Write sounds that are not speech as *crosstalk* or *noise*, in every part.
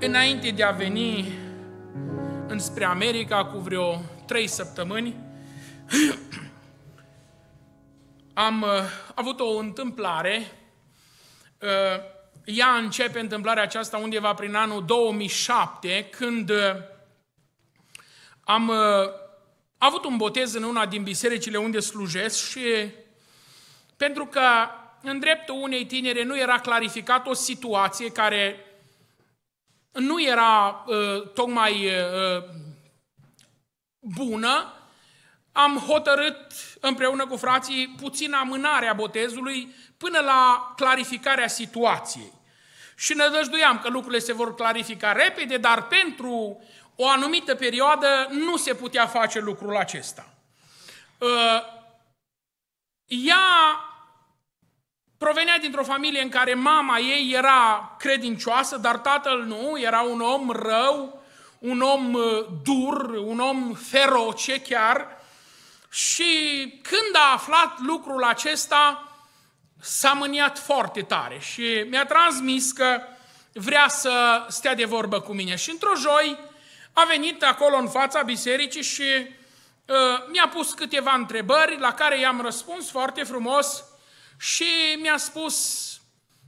înainte de a veni înspre America cu vreo trei săptămâni, *clears throat* am uh, avut o întâmplare. Uh, ea începe întâmplarea aceasta undeva prin anul 2007, când uh, am uh, avut un botez în una din bisericile unde slujesc și pentru că în dreptul unei tinere nu era clarificat o situație care nu era uh, tocmai uh, bună, am hotărât împreună cu frații puțin amânarea botezului până la clarificarea situației. Și ne dăjduiam că lucrurile se vor clarifica repede, dar pentru o anumită perioadă nu se putea face lucrul acesta. Uh, ea Provenea dintr-o familie în care mama ei era credincioasă, dar tatăl nu, era un om rău, un om uh, dur, un om feroce chiar. Și când a aflat lucrul acesta, s-a mâniat foarte tare și mi-a transmis că vrea să stea de vorbă cu mine. Și într-o joi a venit acolo în fața bisericii și uh, mi-a pus câteva întrebări la care i-am răspuns foarte frumos și mi-a spus,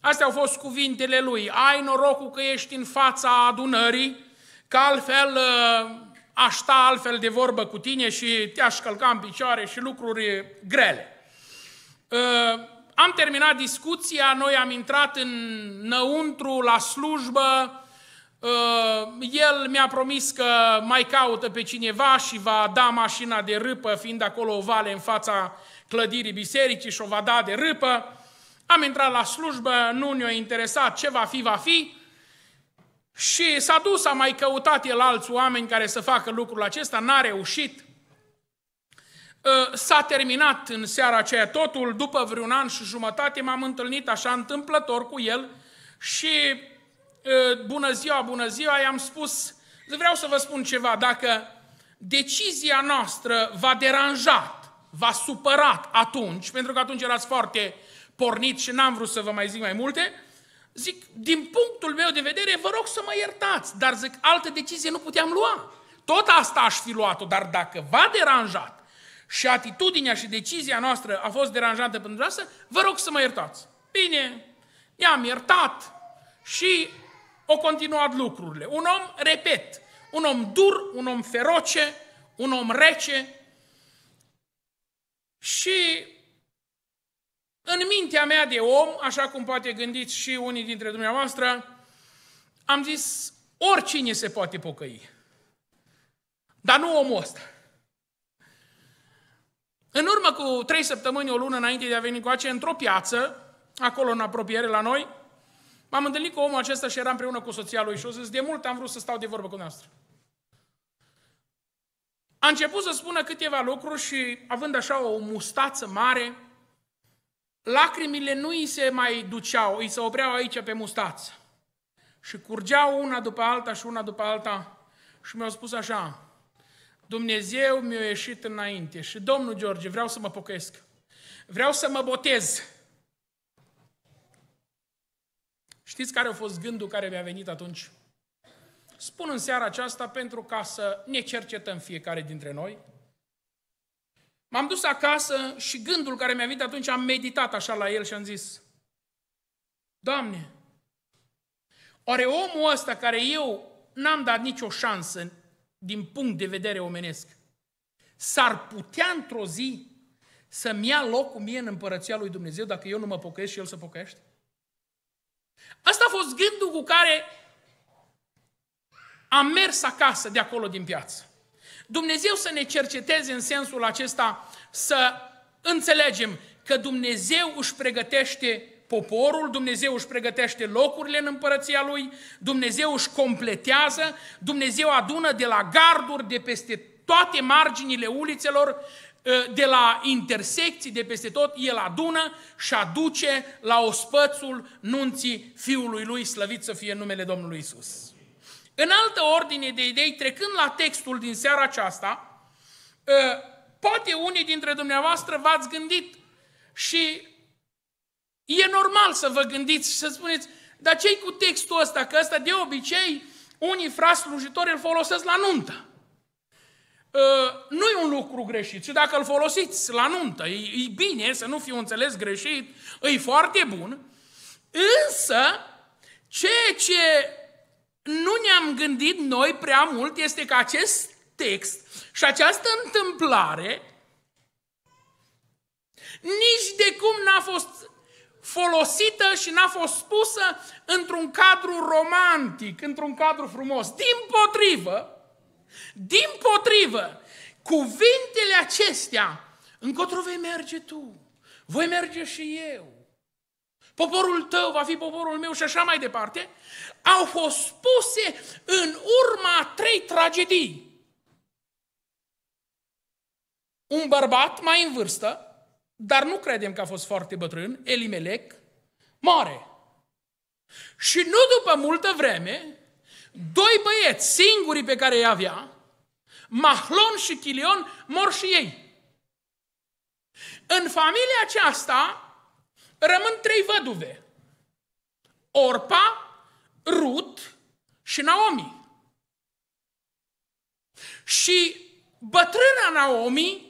astea au fost cuvintele lui, ai norocul că ești în fața adunării, că altfel ă, aș sta altfel de vorbă cu tine și te-aș călca în picioare și lucruri grele. Ă, am terminat discuția, noi am intrat înăuntru la slujbă, ă, el mi-a promis că mai caută pe cineva și va da mașina de râpă, fiind acolo o vale în fața uh, clădirii bisericii și o va da de râpă. Am intrat la slujbă, nu ne-a interesat ce va fi, va fi. Și s-a dus, a mai căutat el alți oameni care să facă lucrul acesta, n-a reușit. Ă, s-a terminat în seara aceea totul, după vreun an și jumătate m-am întâlnit așa întâmplător cu el și ă, bună ziua, bună ziua, i-am spus, vreau să vă spun ceva, dacă decizia noastră va deranja v-a supărat atunci, pentru că atunci erați foarte pornit și n-am vrut să vă mai zic mai multe, zic, din punctul meu de vedere, vă rog să mă iertați, dar zic, altă decizie nu puteam lua. Tot asta aș fi luat-o, dar dacă v-a deranjat și atitudinea și decizia noastră a fost deranjată pentru asta, vă rog să mă iertați. Bine, i-am iertat și o continuat lucrurile. Un om, repet, un om dur, un om feroce, un om rece, și în mintea mea de om, așa cum poate gândiți și unii dintre dumneavoastră, am zis, oricine se poate pocăi. Dar nu omul ăsta. În urmă cu trei săptămâni, o lună înainte de a veni cu acea, într-o piață, acolo în apropiere la noi, m-am întâlnit cu omul acesta și eram împreună cu soția lui și o zis, de mult am vrut să stau de vorbă cu noastră. A început să spună câteva lucruri și, având așa o mustață mare, lacrimile nu îi se mai duceau, îi se opreau aici pe mustață. Și curgeau una după alta și una după alta și mi-au spus așa, Dumnezeu mi-a ieșit înainte și, Domnul George, vreau să mă pocăiesc. Vreau să mă botez. Știți care a fost gândul care mi-a venit atunci? spun în seara aceasta pentru ca să ne cercetăm fiecare dintre noi. M-am dus acasă și gândul care mi-a venit atunci am meditat așa la el și am zis, Doamne, oare omul ăsta care eu n-am dat nicio șansă din punct de vedere omenesc, s-ar putea într-o zi să-mi ia locul mie în împărăția lui Dumnezeu dacă eu nu mă pocăiesc și el să pocăiește? Asta a fost gândul cu care am mers acasă de acolo din piață. Dumnezeu să ne cerceteze în sensul acesta să înțelegem că Dumnezeu își pregătește poporul, Dumnezeu își pregătește locurile în împărăția Lui, Dumnezeu își completează, Dumnezeu adună de la garduri, de peste toate marginile ulițelor, ă, de la intersecții, de peste tot, El adună și aduce la ospățul nunții Fiului Lui, slăvit să fie numele Domnului Isus. În altă ordine de idei, trecând la textul din seara aceasta, ă, poate unii dintre dumneavoastră v-ați gândit și e normal să vă gândiți și să spuneți, dar ce cu textul ăsta? Că ăsta de obicei unii frați slujitori îl folosesc la nuntă. Ă, nu e un lucru greșit și dacă îl folosiți la nuntă, e, bine să nu fiu înțeles greșit, e foarte bun, însă ceea ce nu ne-am gândit noi prea mult este că acest text și această întâmplare nici de cum n-a fost folosită și n-a fost spusă într-un cadru romantic, într-un cadru frumos. Din potrivă, din potrivă, cuvintele acestea, încotro vei merge tu, voi merge și eu, poporul tău va fi poporul meu și așa mai departe, au fost spuse în urma a trei tragedii. Un bărbat mai în vârstă, dar nu credem că a fost foarte bătrân, Elimelec, moare. Și nu după multă vreme, doi băieți singurii pe care îi avea, Mahlon și Chilion, mor și ei. În familia aceasta rămân trei văduve. Orpa, Rut și Naomi. Și bătrâna Naomi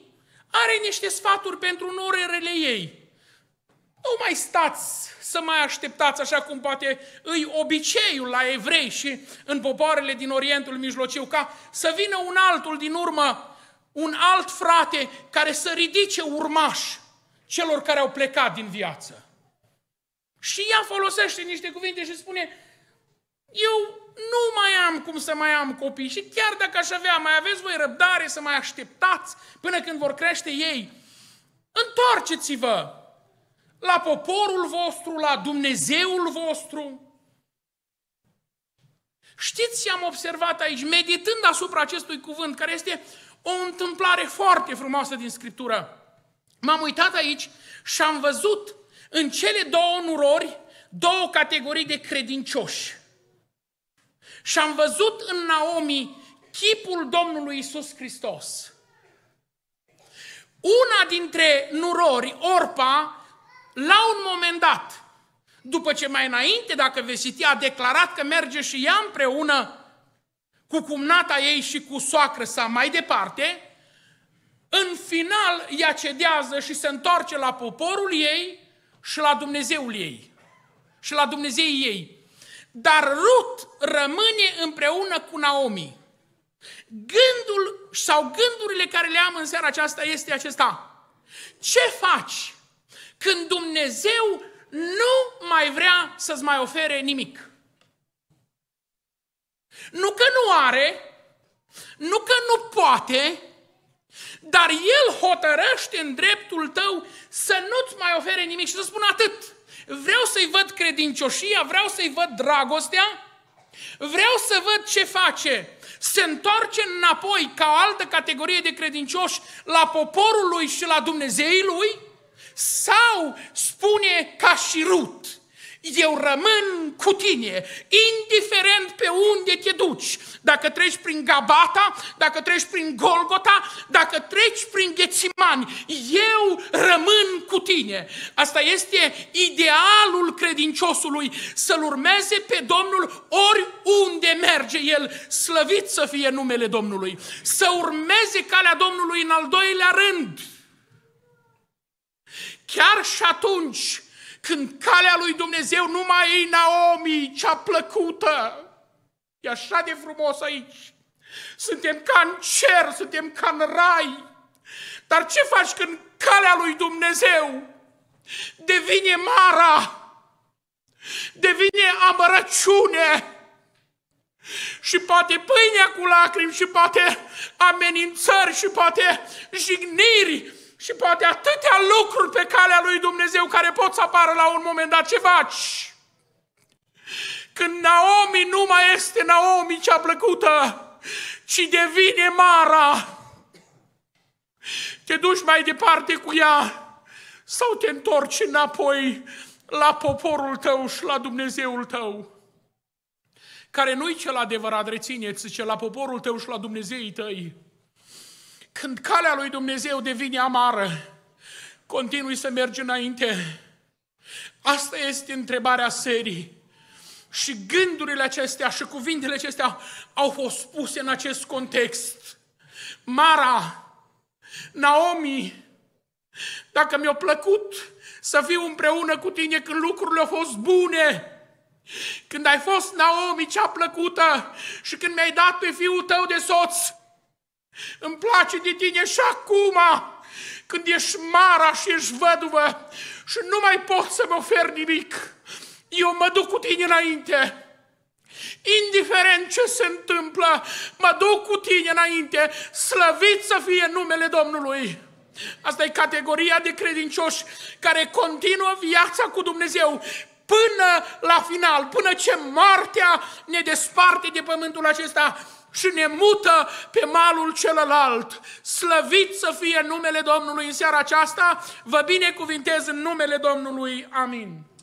are niște sfaturi pentru norerele ei. Nu mai stați să mai așteptați așa cum poate îi obiceiul la evrei și în popoarele din Orientul Mijlociu, ca să vină un altul din urmă, un alt frate care să ridice urmaș celor care au plecat din viață. Și ea folosește niște cuvinte și spune, eu nu mai am cum să mai am copii și chiar dacă aș avea, mai aveți voi răbdare să mai așteptați până când vor crește ei. Întoarceți-vă la poporul vostru, la Dumnezeul vostru. Știți ce am observat aici, meditând asupra acestui cuvânt, care este o întâmplare foarte frumoasă din Scriptură. M-am uitat aici și am văzut în cele două nurori două categorii de credincioși. Și am văzut în Naomi chipul Domnului Isus Hristos. Una dintre nurori, Orpa, la un moment dat, după ce mai înainte, dacă veți citi, a declarat că merge și ea împreună cu cumnata ei și cu soacră sa mai departe, în final ea cedează și se întoarce la poporul ei și la Dumnezeul ei și la Dumnezeu ei. Dar Rut rămâne împreună cu Naomi. Gândul sau gândurile care le am în seara aceasta este acesta. Ce faci când Dumnezeu nu mai vrea să-ți mai ofere nimic? Nu că nu are, nu că nu poate, dar El hotărăște în dreptul tău să nu-ți mai ofere nimic și să spun atât. Vreau să-i văd credincioșia, vreau să-i văd dragostea, vreau să văd ce face. Se întoarce înapoi ca o altă categorie de credincioși la poporul lui și la Dumnezeii lui? Sau spune ca și Rut, eu rămân cu tine, indiferent pe unde te duci. Dacă treci prin Gabata, dacă treci prin Golgota, dacă treci prin Ghețimani, eu rămân cu tine. Asta este idealul credinciosului, să-L urmeze pe Domnul oriunde merge El, slăvit să fie numele Domnului. Să urmeze calea Domnului în al doilea rând. Chiar și atunci când calea lui Dumnezeu nu mai e Naomi, cea plăcută. E așa de frumos aici. Suntem ca în cer, suntem ca în rai. Dar ce faci când calea lui Dumnezeu devine mara, devine amărăciune și poate pâinea cu lacrimi și poate amenințări și poate jigniri și poate atâtea lucruri pe calea lui Dumnezeu care pot să apară la un moment dat. Ce faci? Când Naomi nu mai este Naomi cea plăcută, ci devine Mara, te duci mai departe cu ea sau te întorci înapoi la poporul tău și la Dumnezeul tău, care nu-i cel adevărat, rețineți, ce la poporul tău și la Dumnezeii tăi. Când calea lui Dumnezeu devine amară, continui să mergi înainte. Asta este întrebarea serii. Și gândurile acestea și cuvintele acestea au fost puse în acest context. Mara, Naomi, dacă mi-a plăcut să fiu împreună cu tine când lucrurile au fost bune, când ai fost Naomi cea plăcută și când mi-ai dat pe fiul tău de soț, îmi place de tine și acum, când ești mara și ești văduvă și nu mai pot să-mi ofer nimic. Eu mă duc cu tine înainte. Indiferent ce se întâmplă, mă duc cu tine înainte, slăvit să fie numele Domnului. Asta e categoria de credincioși care continuă viața cu Dumnezeu până la final, până ce moartea ne desparte de pământul acesta și ne mută pe malul celălalt. Slăvit să fie numele Domnului în seara aceasta, vă binecuvintez în numele Domnului. Amin.